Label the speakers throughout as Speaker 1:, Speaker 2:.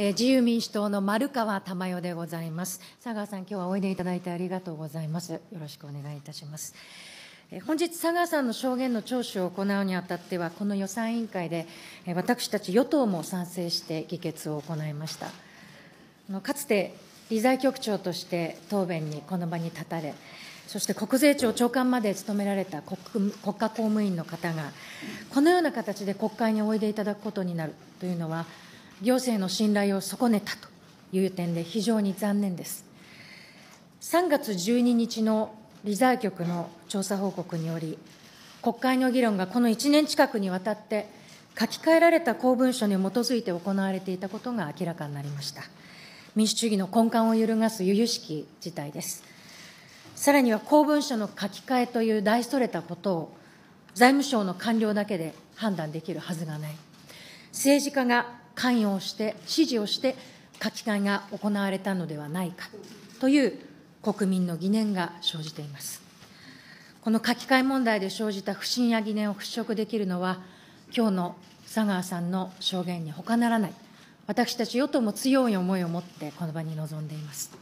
Speaker 1: えー、自由民主党の丸川珠代でございます佐川さん今日はおいでいただいてありがとうございますよろしくお願いいたします本日、佐川さんの証言の聴取を行うにあたっては、この予算委員会で、私たち与党も賛成して議決を行いました。かつて理財局長として答弁にこの場に立たれ、そして国税庁長官まで務められた国国家公務員の方が、このような形で国会においでいただくことになるというのは、行政の信頼を損ねたという点で非常に残念です。3月12日の理財局の調査報告により、国会の議論がこの1年近くにわたって書き換えられた公文書に基づいて行われていたことが明らかになりました。民主主義の根幹を揺るがす由々しき事態です。さらには公文書の書き換えという大それたことを、財務省の官僚だけで判断できるはずがない。政治家が関与をして、指示をして書き換えが行われたのではないかという国民の疑念が生じています。この書き換え問題で生じた不信や疑念を払拭できるのは、今日の佐川さんの証言に他ならない、私たち与党も強い思いを持ってこの場に臨んでいます。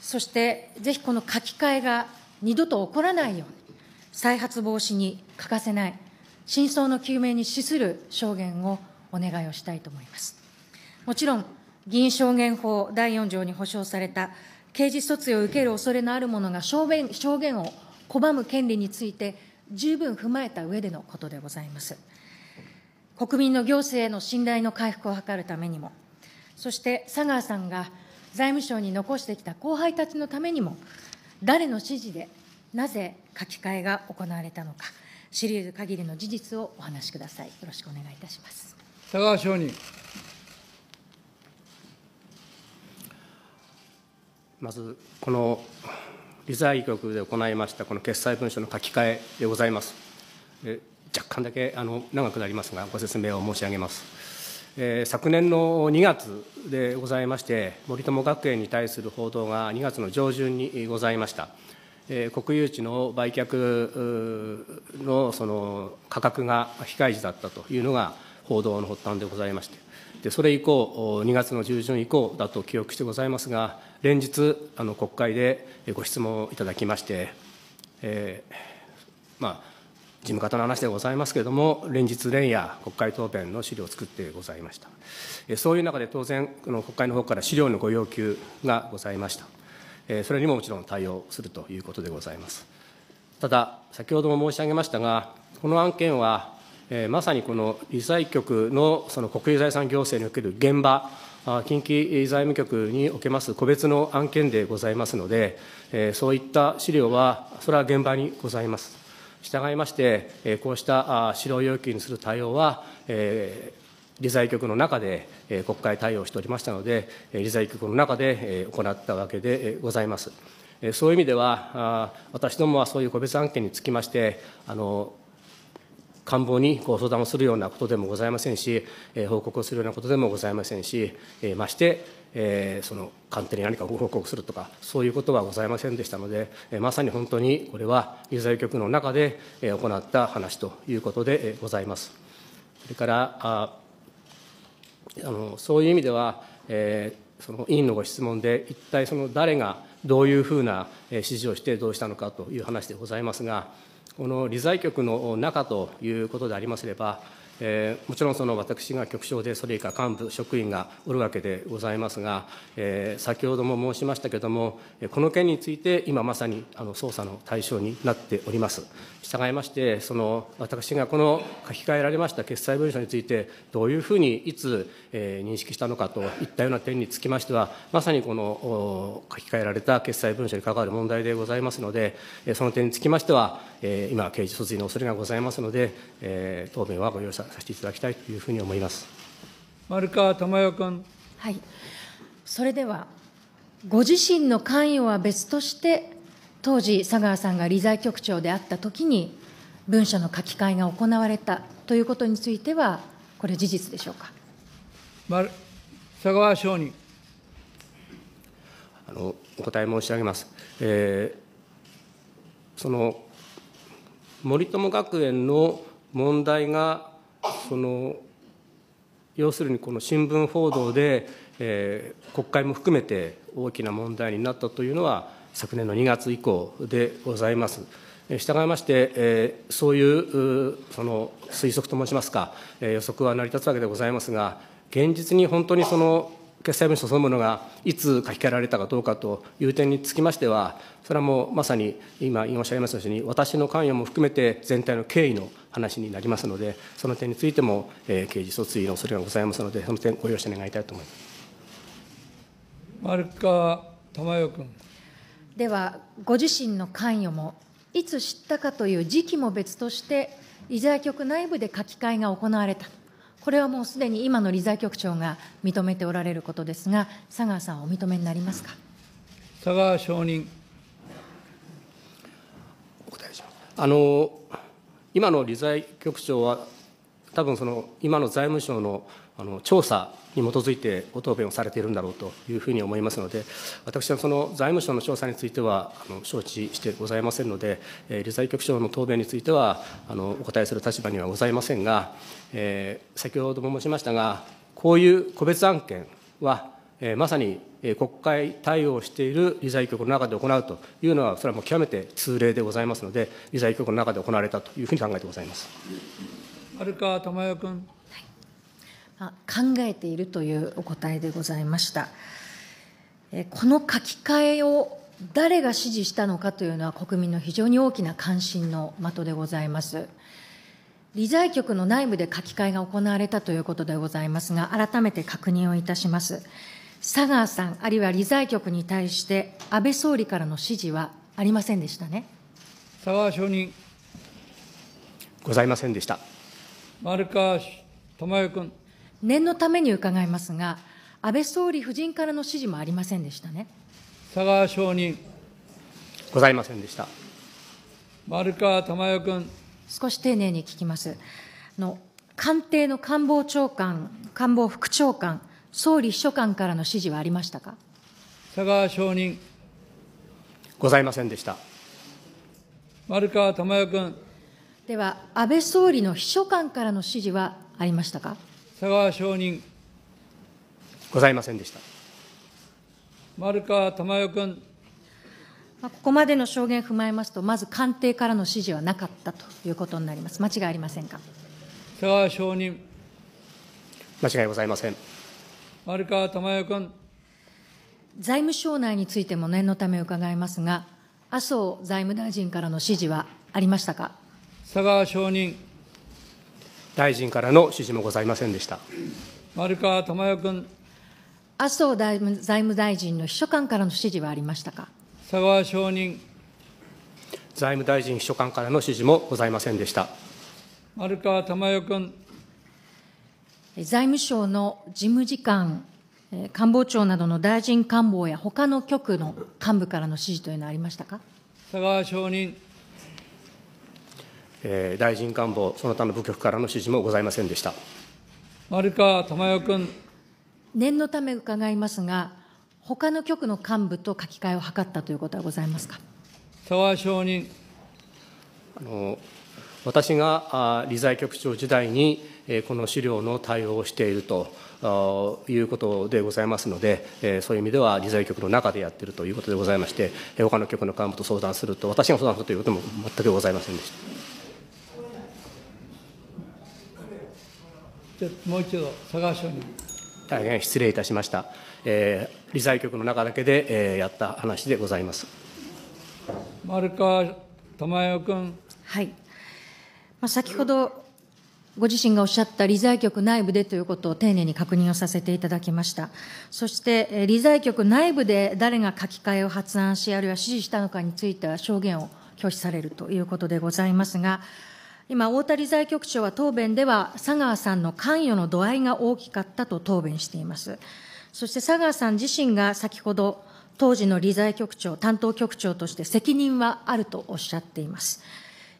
Speaker 1: そして、ぜひこの書き換えが二度と起こらないように、再発防止に欠かせない、真相の究明に資する証言をお願いをしたいと思います。もちろん、議員証言法第4条に保障された刑事訴追を受ける恐れのある者が証言証言を拒む権利について、十分踏まえた上でのことでございます。国民の行政への信頼の回復を図るためにも、そして佐川さんが財務省に残してきた後輩たちのためにも、誰の指示でなぜ書き換えが行われたのか、シリーズ限りの事実をお話しください。よろしくお願いいたします。佐
Speaker 2: 川商人。
Speaker 3: まず、この理財局で行いましたこの決裁文書の書き換えでございます。若干だけあの長くなりますが、ご説明を申し上げます。えー、昨年の2月でございまして、森友学園に対する報道が2月の上旬にございました。えー、国有地の売却のその価格が非開示だったというのが、報道の発端でございまして、でそれ以降、2月の中旬以降だと記憶してございますが、連日、あの国会でご質問をいただきまして、えー、まあ、事務方の話でございますけれども、連日連夜、国会答弁の資料を作ってございました。そういう中で当然、国会の方から資料のご要求がございました。それにももちろん対応するということでございます。ただ、先ほども申し上げましたが、この案件は、えー、まさにこの理財局のその国有財産行政における現場、近畿財務局におけます個別の案件でございますので、えー、そういった資料は、それは現場にございます。従いまして、えー、こうした資料要求にする対応は、えー理財局の中で国会対応しておりましたので、理財局の中で行ったわけでございます。そういう意味では、私どもはそういう個別案件につきまして、あの官房にご相談をするようなことでもございませんし、報告をするようなことでもございませんし、まして、その官邸に何かご報告するとか、そういうことはございませんでしたので、まさに本当にこれは、有罪局の中で行った話ということでございます。それからあのそういう意味では、えー、その委員のご質問で、一体その誰がどういうふうな指示をしてどうしたのかという話でございますが、この理財局の中ということでありますれば、えー、もちろんその私が局長で、それ以下幹部、職員がおるわけでございますが、えー、先ほども申しましたけれども、この件について、今まさにあの捜査の対象になっております。従いまして、その私がこの書き換えられました決裁文書について、どういうふうにいつ、えー、認識したのかといったような点につきましては、まさにこの書き換えられた決裁文書に関わる問題でございますので、その点につきましては、えー、今、刑事訴追の恐れがございますので、えー、答弁はご容赦させていただきたいというふうに思います
Speaker 2: 丸川珠代君。
Speaker 1: はい、それでは、ご自身の関与は別として、当時、佐川さんが理財局長であったときに、文書の書き換えが行われたということについては、これ、事実でしょうか。
Speaker 2: 丸佐川省人
Speaker 3: あのお答え申し上げます。えー、その森友学園の問題がその要するにこの新聞報道で、えー、国会も含めて大きな問題になったというのは、昨年の2月以降でございます。従いまして、えー、そういうその推測と申しますか、えー、予測は成り立つわけでございますが、現実に本当にその決裁文書そのものがいつ書き換えられたかどうかという点につきましては、それはもうまさに今、おっしゃいましたように、私の関与も含めて全体の経緯の話になりますので、その点についても、えー、刑事訴追の恐れがございますので、その点、ご容赦願いたいと思います。
Speaker 2: 丸川珠代君。
Speaker 1: では、ご自身の関与も、いつ知ったかという時期も別として、伊沢局内部で書き換えが行われた。これはもうすでに今の理財局長が認めておられることですが、佐川さん、お認めになりますか。
Speaker 2: 佐川承認
Speaker 3: お答えしますあの今の理財局長は、多分その今の財務省のあの調査に基づいてご答弁をされているんだろうというふうに思いますので、私はその財務省の調査については、あの承知してございませんので、理財局長の答弁については、あのお答えする立場にはございませんが、えー、先ほども申しましたが、こういう個別案件は、えー、まさに国会対応している理財局の中で行うというのは、それはもう極めて通例でございますので、理財局の中で行われたというふうに考えてございます。
Speaker 1: 丸川珠代君。あ考えているというお答えでございました。えこの書き換えを誰が指示したのかというのは国民の非常に大きな関心の的でございます。理財局の内部で書き換えが行われたということでございますが、改めて確認をいたします。佐川さん、あるいは理財局に対して、安倍総理からの指示はありませんでしたね。
Speaker 2: 佐川証人。
Speaker 3: ございませんでした。丸川智代
Speaker 2: 君。
Speaker 1: 念のために伺いますが、安倍総理夫人からの指示もありませんでしたね。佐
Speaker 3: 川承認。ございませんでした。
Speaker 2: 丸川珠
Speaker 3: 代
Speaker 1: 君。少し丁寧に聞きます。の官邸の官房長官、官房副長官、総理秘書官からの指示はありましたか
Speaker 2: 佐川承認。ございませんでした。丸川珠代君。
Speaker 1: では、安倍総理の秘書官からの指示はありましたか
Speaker 2: 佐川証人。
Speaker 3: ございませんでした。
Speaker 2: 丸川珠代君。
Speaker 1: ここまでの証言を踏まえますと、まず官邸からの指示はなかったということになります。間違いありませんか。
Speaker 2: 佐川証人。
Speaker 3: 間違いございません。丸
Speaker 2: 川珠代君。
Speaker 1: 財務省内についても念のため伺いますが、麻生財務大臣からの指示はありましたか。
Speaker 3: 佐川証人。大臣からの指示もございませんでした。丸川珠代君。
Speaker 1: 麻生財務大臣の秘書官からの指示はありましたか。
Speaker 3: 佐川証人。財務大臣秘書官からの指示もございませんでした。丸川
Speaker 2: 珠代君。
Speaker 1: 財務省の事務次官、官房長などの大臣官房や他の局の幹部からの指示というのはありましたか。
Speaker 2: 佐川証人。
Speaker 3: えー、大臣官房、その他の部局からの指示もございませんでした
Speaker 1: 丸川珠代君。念のため伺いますが、他の局の幹部と書き換えを図ったということはございますか。
Speaker 3: 沢証人あの私が理財局長時代に、この資料の対応をしているということでございますので、そういう意味では理財局の中でやっているということでございまして、他の局の幹部と相談すると、私が相談するということも全くございませんでした。
Speaker 2: じゃもう一度、佐川署に。
Speaker 3: 大変失礼いたしました。えー、理財局の中だけで、えー、やった話でございます。
Speaker 2: 丸川智代君。はい。ま
Speaker 1: あ、先ほど、ご自身がおっしゃった理財局内部でということを丁寧に確認をさせていただきました。そして、理財局内部で誰が書き換えを発案し、あるいは指示したのかについては証言を拒否されるということでございますが、今、大谷財局長は答弁では、佐川さんの関与の度合いが大きかったと答弁しています。そして佐川さん自身が先ほど、当時の理財局長、担当局長として責任はあるとおっしゃっています。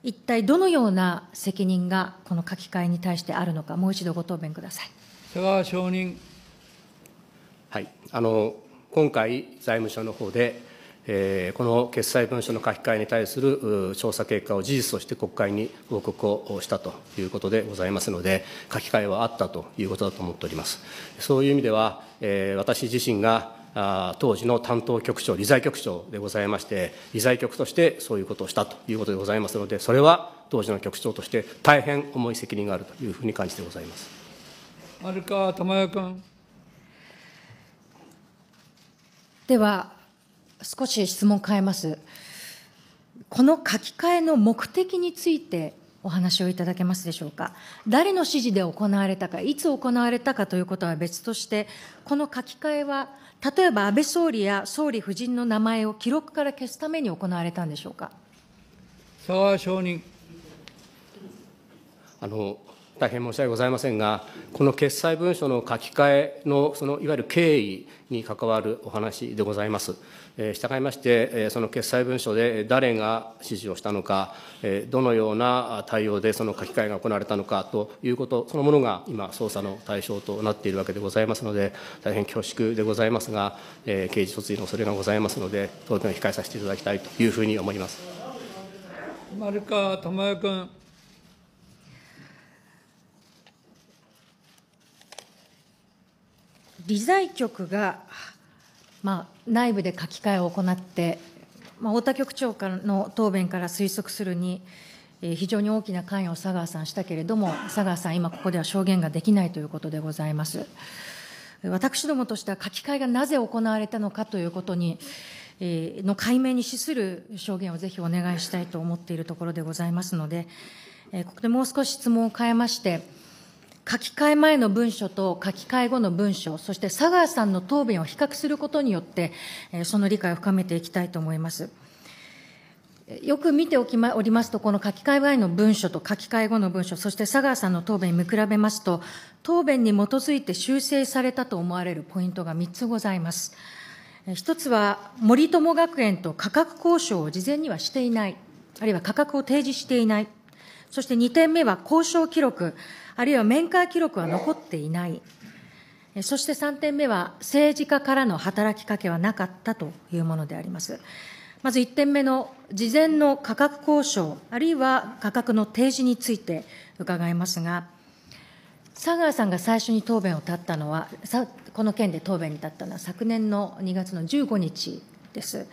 Speaker 1: 一体どのような責任がこの書き換えに対してあるのか、もう一度ご答弁ください。
Speaker 2: 佐
Speaker 3: 川承認。はい、あの今回、財務省の方でえー、この決裁文書の書き換えに対する調査結果を事実として国会に報告をしたということでございますので、書き換えはあったということだと思っております。そういう意味では、えー、私自身が当時の担当局長、理財局長でございまして、理財局としてそういうことをしたということでございますので、それは当時の局長として大変重い責任があるというふうに感じてございます。
Speaker 2: 丸川智代君。
Speaker 1: では少し質問変えます。この書き換えの目的についてお話をいただけますでしょうか。誰の指示で行われたか、いつ行われたかということは別として、この書き換えは、例えば安倍総理や総理夫人の名前を記録から消すために行われたんでしょうか。
Speaker 2: 沢
Speaker 3: 証人あの大変申し訳ございませんが、この決裁文書の書き換えの、そのいわゆる経緯に関わるお話でございます。えー、従いまして、えその決裁文書で誰が指示をしたのか、えどのような対応でその書き換えが行われたのかということ、そのものが今、捜査の対象となっているわけでございますので、大変恐縮でございますが、え刑事訴追の恐れがございますので、当然控えさせていただきたいというふうに思います。
Speaker 2: 丸川智也君。
Speaker 1: 理財局が、まあ、内部で書き換えを行って、まあ、太田局長からの答弁から推測するに、えー、非常に大きな関与を佐川さんしたけれども、佐川さん、今ここでは証言ができないということでございます。私どもとしては書き換えがなぜ行われたのかということに、えー、の解明に資する証言をぜひお願いしたいと思っているところでございますので、えー、ここでもう少し質問を変えまして、書き換え前の文書と書き換え後の文書、そして佐川さんの答弁を比較することによって、その理解を深めていきたいと思います。よく見ておきまおりますと、この書き換え前の文書と書き換え後の文書、そして佐川さんの答弁見比べますと、答弁に基づいて修正されたと思われるポイントが3つございます。一つは、森友学園と価格交渉を事前にはしていない、あるいは価格を提示していない。そして2点目は交渉記録、あるいは面会記録は残っていない。そして3点目は、政治家からの働きかけはなかったというものであります。まず1点目の事前の価格交渉、あるいは価格の提示について伺いますが、佐川さんが最初に答弁を立ったのは、この件で答弁に立ったのは昨年の2月の15日です。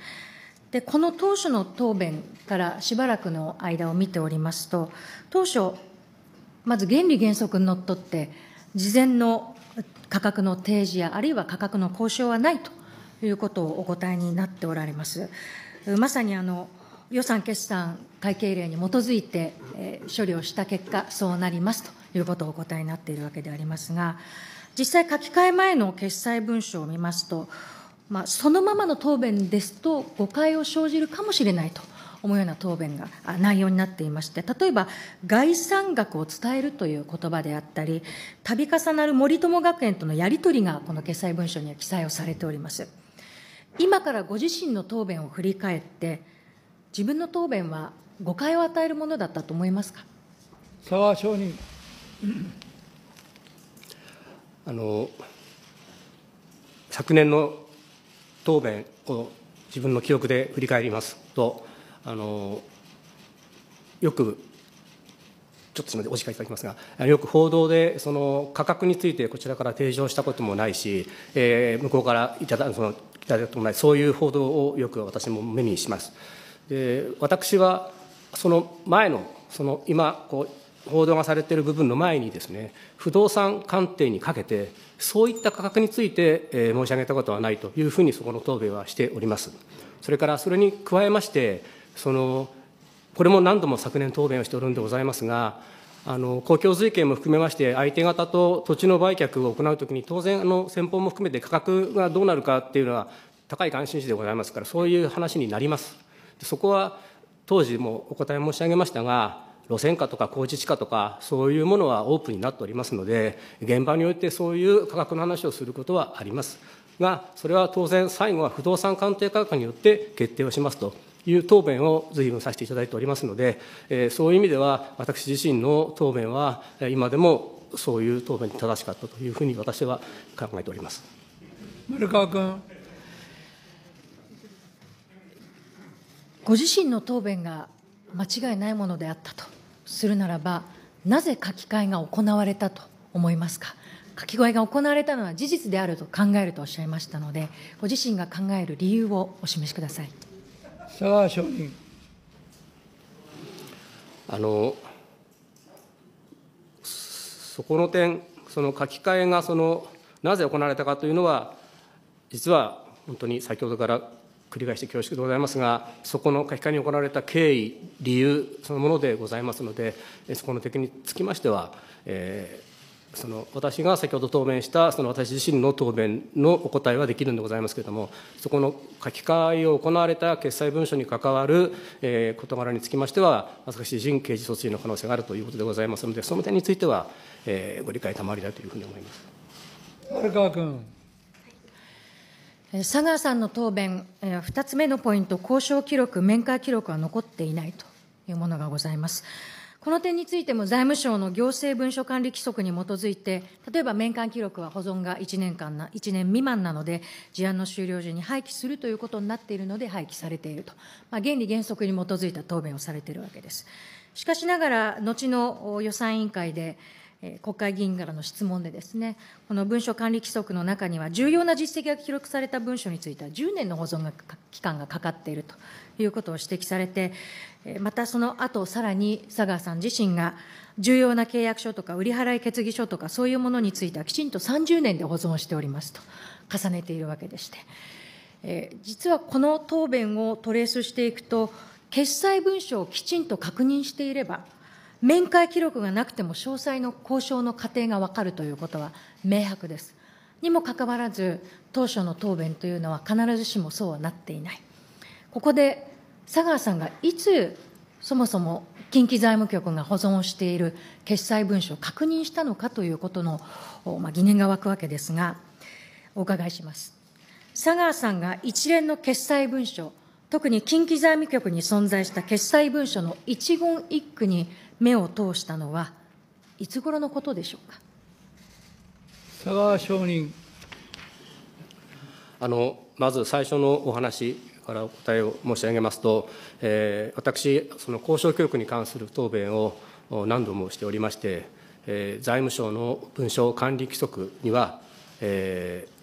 Speaker 1: で、この当初の答弁からしばらくの間を見ておりますと、当初、まず原理原則にのっとって、事前の価格の提示や、あるいは価格の交渉はないということをお答えになっておられます。まさにあの予算決算会計令に基づいて、えー、処理をした結果、そうなりますということをお答えになっているわけでありますが、実際、書き換え前の決裁文書を見ますと、まあ、そのままの答弁ですと、誤解を生じるかもしれないと思うような答弁が、内容になっていまして、例えば、概算額を伝えるという言葉であったり、度重なる森友学園とのやり取りが、この決裁文書には記載をされております。今からご自身の答弁を振り返って、自分の答弁は誤解を与えるものだったと思いますか。沢証人
Speaker 3: あの昨年の答弁を自分の記憶で振り返りますと、あのよく、ちょっとすみません、お時間いただきますが、よく報道で、その価格についてこちらから提示をしたこともないし、えー、向こうからいただそのいただたこともない、そういう報道をよく私も目にします。で私はその前のその今報道がされている部分の前にですね、不動産鑑定にかけて、そういった価格について、え申し上げたことはないというふうに、そこの答弁はしております。それからそれに加えまして、そのこれも何度も昨年答弁をしておるんでございますが、あの公共税権も含めまして、相手方と土地の売却を行うときに、当然、あの先方も含めて価格がどうなるかっていうのは、高い関心事でございますから、そういう話になります。そこは当時もお答え申し上げましたが、路線価とか工事地価とかそういうものはオープンになっておりますので現場においてそういう価格の話をすることはありますがそれは当然最後は不動産鑑定価格によって決定をしますという答弁を随分させていただいておりますので、えそういう意味では私自身の答弁は今でもそういう答弁に正しかったというふうに私は考えております丸川君。
Speaker 1: ご自身の答弁が間違いないものであったとするならば、なぜ書き換えが行われたと思いますか。書き換えが行われたのは事実であると考えるとおっしゃいましたので、ご自身が考える理由をお示しください。佐川証人。
Speaker 3: あのそこの点、その書き換えがそのなぜ行われたかというのは、実は本当に先ほどから繰り返して恐縮でございますが、そこの書き換えに行われた経緯、理由そのものでございますので、そこの点につきましては、えー、その私が先ほど答弁した、その私自身の答弁のお答えはできるんでございますけれども、そこの書き換えを行われた決裁文書に関わる、えー、事柄につきましては、私自身、刑事訴追の可能性があるということでございますので、その点については、えー、ご理解賜りだというふうに思います。
Speaker 1: 丸川君。佐川さんの答弁、2つ目のポイント、交渉記録、面会記録は残っていないというものがございます。この点についても財務省の行政文書管理規則に基づいて、例えば面会記録は保存が1年間な、1年未満なので、事案の終了時に廃棄するということになっているので、廃棄されていると、まあ、原理原則に基づいた答弁をされているわけです。しかしながら、後の予算委員会で、国会議員からの質問でですね、この文書管理規則の中には、重要な実績が記録された文書については、10年の保存が期間がかかっているということを指摘されて、またその後、さらに佐川さん自身が、重要な契約書とか、売払決議書とか、そういうものについては、きちんと30年で保存しておりますと、重ねているわけでして、え実はこの答弁をトレースしていくと、決裁文書をきちんと確認していれば、面会記録がなくても詳細の交渉の過程が分かるということは明白です。にもかかわらず、当初の答弁というのは必ずしもそうはなっていない。ここで佐川さんがいつそもそも近畿財務局が保存している決裁文書を確認したのかということの、まあ、疑念が湧くわけですが、お伺いします。佐川さんが一連の決裁文書、特に近畿財務局に存在した決裁文書の一言一句に目を通したのは、いつ頃のことでしょうか。
Speaker 2: 佐川証人
Speaker 3: あのまず最初のお話からお答えを申し上げますと、えー、私、その交渉教育に関する答弁を何度もしておりまして、えー、財務省の文書管理規則には、えー、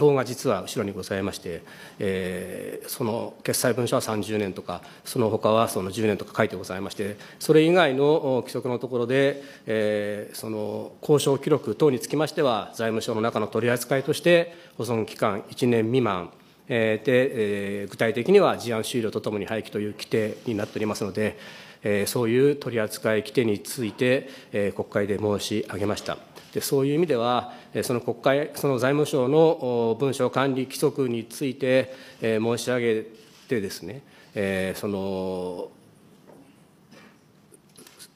Speaker 3: 表が実は後ろにございまして、えー、その決裁文書は30年とか、その他はその10年とか書いてございまして、それ以外の規則のところで、えー、その交渉記録等につきましては、財務省の中の取り扱いとして、保存期間1年未満、えー、で、えー、具体的には事案終了とともに廃棄という規定になっておりますので、えー、そういう取り扱い規定について、えー、国会で申し上げました。でそういう意味では、その国会、その財務省の文書管理規則について申し上げてですね、その、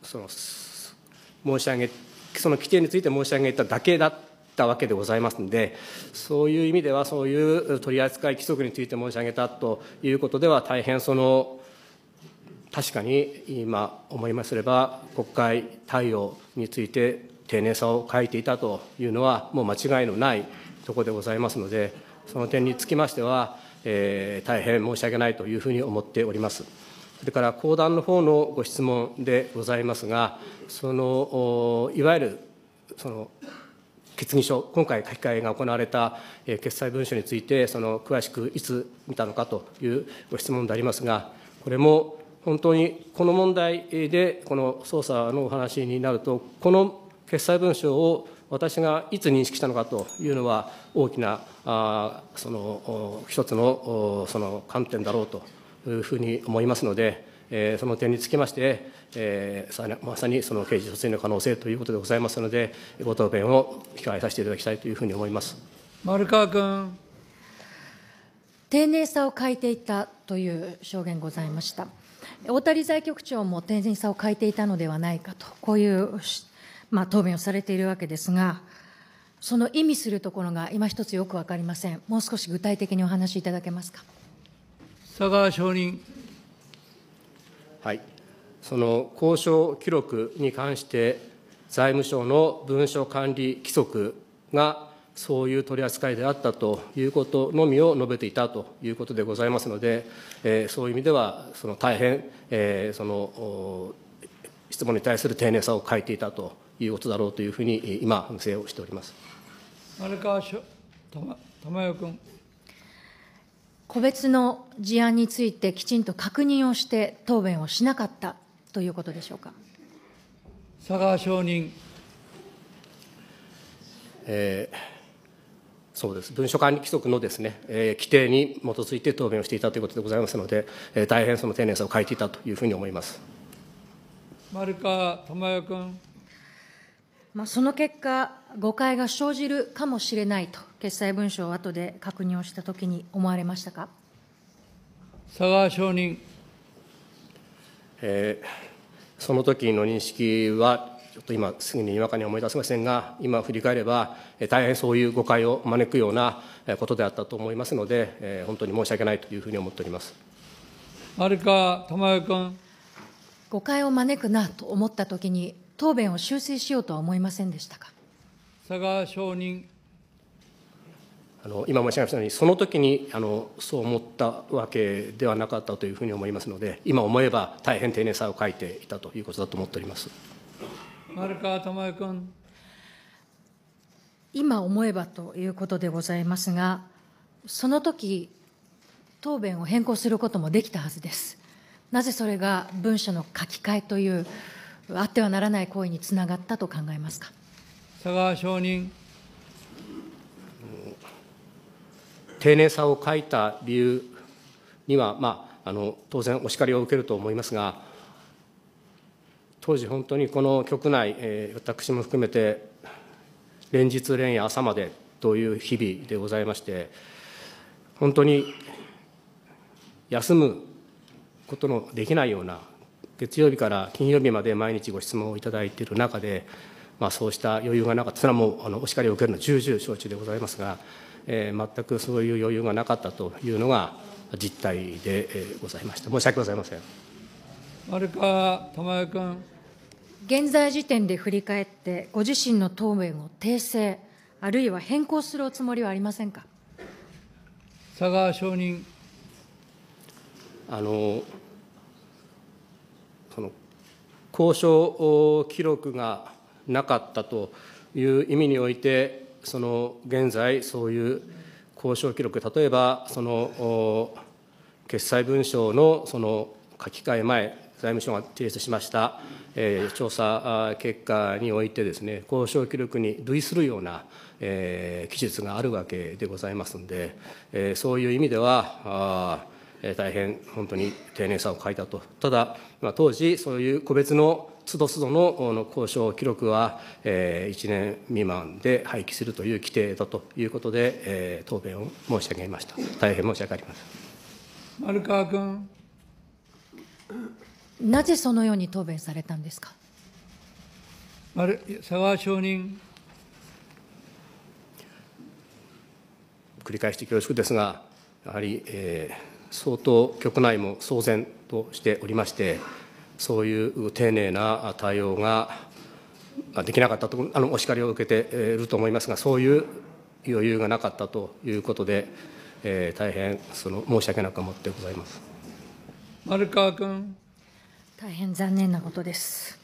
Speaker 3: その、申し上げ、その規定について申し上げただけだったわけでございますので、そういう意味では、そういう取り扱い規則について申し上げたということでは、大変その、確かに今思いますれば、国会対応について丁寧さを書いていたというのは、もう間違いのないところでございますので、その点につきましては、えー、大変申し訳ないというふうに思っております。それから講談の方のご質問でございますが、そのいわゆるその決議書、今回、書き換えが行われた、え決裁文書について、その詳しくいつ見たのかというご質問でありますが、これも本当にこの問題で、この捜査のお話になると、この決裁文書を私がいつ認識したのかというのは、大きなあその一つのその観点だろうというふうに思いますので、えー、その点につきまして、えー、まさにその刑事訴追の可能性ということでございますので、ご答弁を控えさせていただきたいというふうに思います
Speaker 1: 丸川君。丁寧さを欠いていたという証言ございました。大谷財局長も丁寧さを欠いていたのではないかと、こういう指まあ、答弁をされているわけですが、その意味するところが今一つよく分かりません。もう少し具体的にお話しいただけますか。
Speaker 2: 佐川証人。
Speaker 3: はい。その交渉記録に関して、財務省の文書管理規則がそういう取り扱いであったということのみを述べていたということでございますので、えー、そういう意味では、その大変、えー、その質問に対する丁寧さを欠いていたということだろうというふうに、今、反省をしております
Speaker 2: 丸川玉代君。
Speaker 1: 個別の事案についてきちんと確認をして答弁をしなかったということでしょうか
Speaker 2: 佐川証人、
Speaker 3: えー、そうです文書管理規則のですね、ねえー、規定に基づいて答弁をしていたということでございますので、えー、大変その丁寧さを欠いていたというふうに思います
Speaker 1: 丸
Speaker 2: 川珠代
Speaker 1: 君。まあ、その結果、誤解が生じるかもしれないと、決裁文書を後で確認をしたときに思われましたか
Speaker 2: 佐川証人。
Speaker 3: えー、その時の認識は、ちょっと今、すぐににわかに思い出せませんが、今振り返れば、大変そういう誤解を招くようなことであったと思いますので、えー、本当に申し訳ないというふうに思っております
Speaker 2: 丸川智代君。
Speaker 1: 誤解を招くなと思ったときに、答弁を修正しようとは思いませんでしたか
Speaker 2: 佐川証人
Speaker 3: あの今申し上げましたように、その時にあにそう思ったわけではなかったというふうに思いますので、今思えば大変丁寧さを書いていたということだと思っております
Speaker 2: 丸川珠代君。
Speaker 1: 今思えばということでございますが、その時答弁を変更することもできたはずです。なぜそれが文書の書き換えというあってはならない行為につながったと考えますか
Speaker 2: 佐川証人
Speaker 3: 丁寧さを書いた理由には、まあ、あの当然お叱りを受けると思いますが当時本当にこの局内、えー、私も含めて連日連夜朝までという日々でございまして本当に休むことのできないような月曜日から金曜日まで毎日ご質問をいただいている中で、まあ、そうした余裕がなかった、それはもうあのお叱りを受けるのは重々承知でございますが、えー、全くそういう余裕がなかったというのが実態でございました。申し訳ございません。
Speaker 2: 丸川玉代君。
Speaker 1: 現在時点で振り返って、ご自身の答弁を訂正、あるいは変更するおつもりはありませんか。
Speaker 2: 佐川証人。
Speaker 3: あの交渉記録がなかったという意味において、その現在、そういう交渉記録、例えばその決裁文書のその書き換え前、財務省が提出しました、えー、調査結果においてです、ね、交渉記録に類するような、えー、記述があるわけでございますので、えー、そういう意味では、あ大変本当に丁寧さを欠いたと、ただ、まあ、当時、そういう個別の都度都度の交渉記録は、え1年未満で廃棄するという規定だということで、え答弁を申し上げました。大変申し訳ありませ
Speaker 1: ん丸川君。なぜそのように答弁されたんですか。
Speaker 2: 沢証人。
Speaker 3: 繰り返して恐縮ですが、やはり、えー、相当局内も騒然としておりましてそういう丁寧な対応ができなかったとあのお叱りを受けていると思いますがそういう余裕がなかったということで、えー、大変その申し訳なく思ってございます
Speaker 1: 丸川君大変残念なことです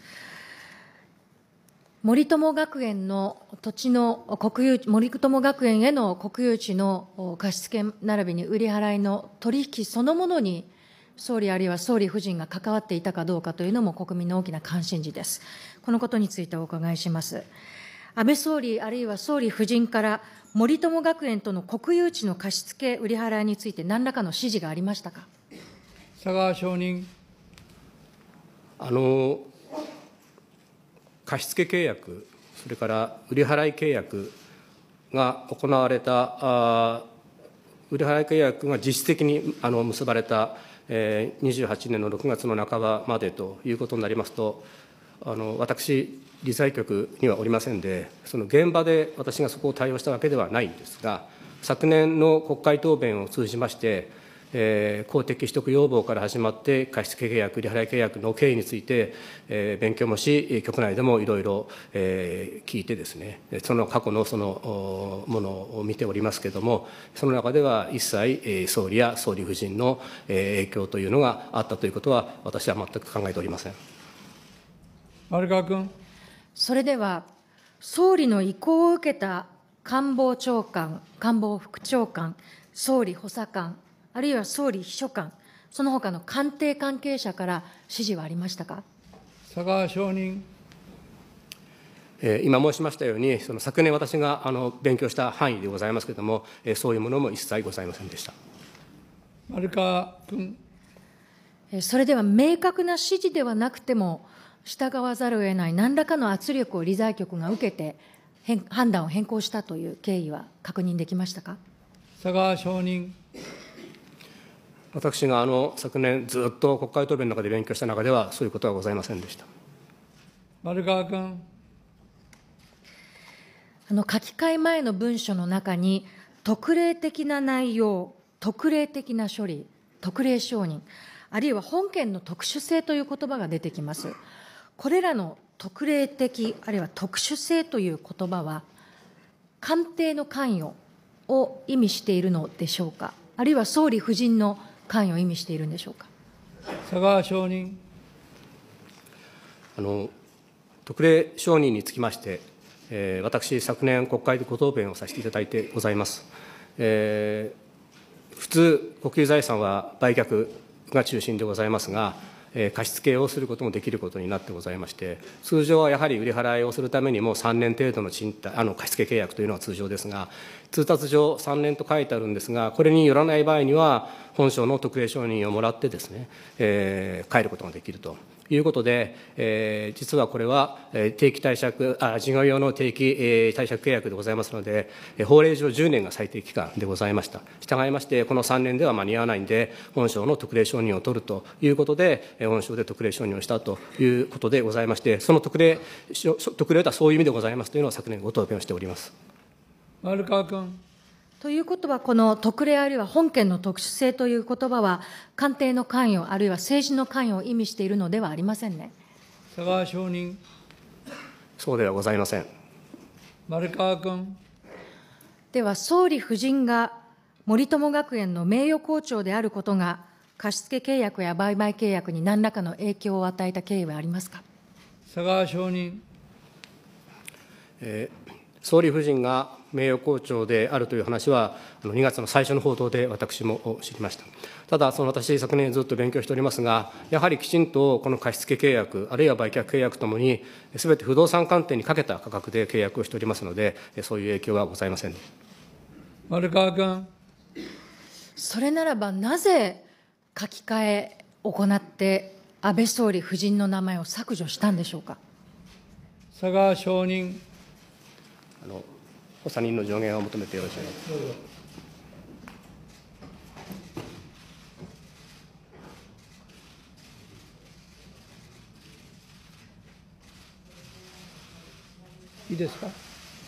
Speaker 1: 森友学園の土地の国有森友学園への国有地の貸付並びに売り払いの取引そのものに、総理あるいは総理夫人が関わっていたかどうかというのも国民の大きな関心事です。このことについてお伺いします。安倍総理あるいは総理夫人から森友学園との国有地の貸付売り払いについて何らかの指示がありましたか。
Speaker 3: 佐
Speaker 2: 川承認
Speaker 3: あの貸付契約、それから売り払い契約が行われた、あ売払い契約が実質的にあの結ばれた、えー、28年の6月の半ばまでということになりますと、あの私、理財局にはおりませんで、その現場で私がそこを対応したわけではないんですが、昨年の国会答弁を通じまして、えー、公的取得要望から始まって貸付契約利払い契約の経緯について、えー、勉強もし局内でもいろいろ聞いてですねその過去のそのものを見ておりますけれどもその中では一切総理や総理夫人の影響というのがあったということは私は全く考えておりません
Speaker 1: 丸川君それでは総理の意向を受けた官房長官官房副長官総理補佐官あるいは総理秘書官、その他の官邸関係者から指示はありましたか佐川証人。
Speaker 3: 今申しましたように、その昨年、私があの勉強した範囲でございますけれども、そういうものも一切ございませんでした
Speaker 1: 丸川君。それでは明確な指示ではなくても、従わざるを得ない何らかの圧力を理財局が受けて、判断を変更したという経緯は確認できましたか佐川証人。
Speaker 3: 私があの昨年、ずっと国会答弁の中で勉強した中では、そういうことはございませんでした
Speaker 2: 丸川君。
Speaker 1: あの書き換え前の文書の中に、特例的な内容、特例的な処理、特例承認、あるいは本件の特殊性という言葉が出てきます。これらの特例的、あるいは特殊性という言葉は、官邸の関与を意味しているのでしょうか、あるいは総理夫人の関与を意味しているんでしょうか。佐川証
Speaker 2: 人
Speaker 3: あの特例承認につきまして、えー、私、昨年、国会でご答弁をさせていただいてございます。えー、普通、国有財産は売却が中心でございますが、え貸付をすることもできることになってございまして、通常はやはり売り払いをするためにも3年程度の賃貸あの貸付契約というのは通常ですが、通達上3年と書いてあるんですが、これによらない場合には、本省の特例承認をもらってですね、えー、帰ることができると。いうことで、えー、実はこれは定期貸借あ、事業用の定期、え貸借契約でございますので、法令上10年が最低期間でございました。従いまして、この3年では間に合わないんで、本省の特例承認を取るということで、本省で特例承認をしたということでございまして、その特例、特例とはそういう意味でございますというのを昨年ご答弁をしております。
Speaker 2: 丸川君。
Speaker 1: ということは、この特例あるいは本件の特殊性という言葉は、官邸の関与、あるいは政治の関与を意味しているのではありませんね。
Speaker 2: 佐川証人。
Speaker 3: そうではございません。
Speaker 2: 丸川君。
Speaker 1: では、総理夫人が森友学園の名誉校長であることが、貸付契約や売買契約に何らかの影響を与えた経緯はありますか。
Speaker 3: 佐川証人。えー、総理夫人が名誉校長であるという話は、2月の最初の報道で私も知りました。ただ、その私、昨年ずっと勉強しておりますが、やはりきちんとこの貸付契約、あるいは売却契約ともに、すべて不動産鑑定にかけた価格で契約をしておりますので、そういう影響はございません。
Speaker 2: 丸川君。
Speaker 1: それならば、なぜ書き換えを行って、安倍総理夫人の名前を削除したんでしょうか。
Speaker 2: 佐川証人。
Speaker 3: あの補佐人の助言を求めてよろしいです
Speaker 2: か。いいですか。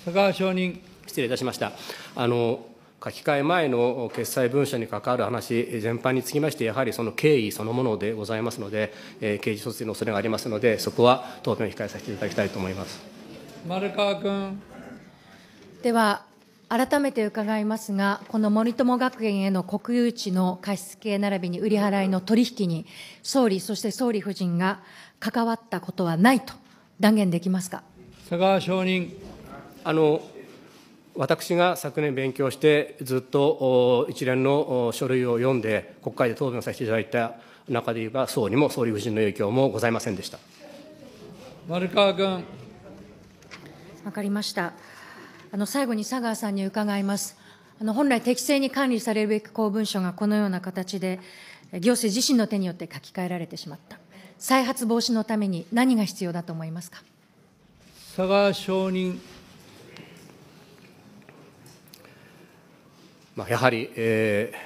Speaker 3: 佐川証人。失礼いたしました。あの書き換え前の決裁文書に関わる話全般につきまして、やはりその経緯そのものでございますので、えー、刑事訴追の恐れがありますので、そこは答弁を控えさせていただきたいと思います。
Speaker 2: 丸川君。
Speaker 1: では、改めて伺いますが、この森友学園への国有地の貸付並びに売り払いの取引に、総理、そして総理夫人が関わったことはないと断言できますか。
Speaker 3: 佐川証人あの私が昨年勉強して、ずっと一連の書類を読んで、国会で答弁させていただいた中で言えば、総理も総理夫人の影響もございませんでした。
Speaker 1: 丸川君。わかりました。あの最後に佐川さんに伺います。あの本来、適正に管理されるべき公文書がこのような形で、行政自身の手によって書き換えられてしまった、再発防止のために何が必要だと思いますか。
Speaker 2: 佐川証人
Speaker 3: まあ、やはり、えー、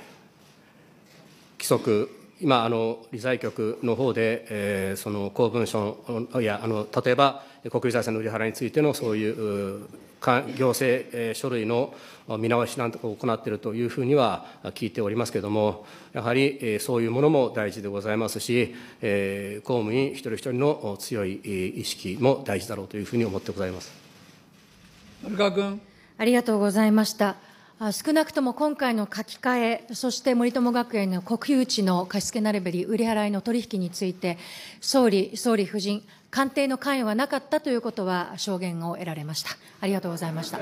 Speaker 3: 規則、今あの、理財局の方で、えー、その公文書やあの、例えば国立財産の売り払いについてのそういう行政書類の見直しなんとかを行っているというふうには聞いておりますけれども、やはりそういうものも大事でございますし、公務員一人一人の強い意識も大事だろうというふうに思ってございます。
Speaker 1: ありがとうございました。少なくとも今回の書き換え、そして森友学園の国有地の貸付なるべり売り払いの取引について、総理、総理夫人、官邸の関与はなかったということは証言を得られました。ありがとうございました。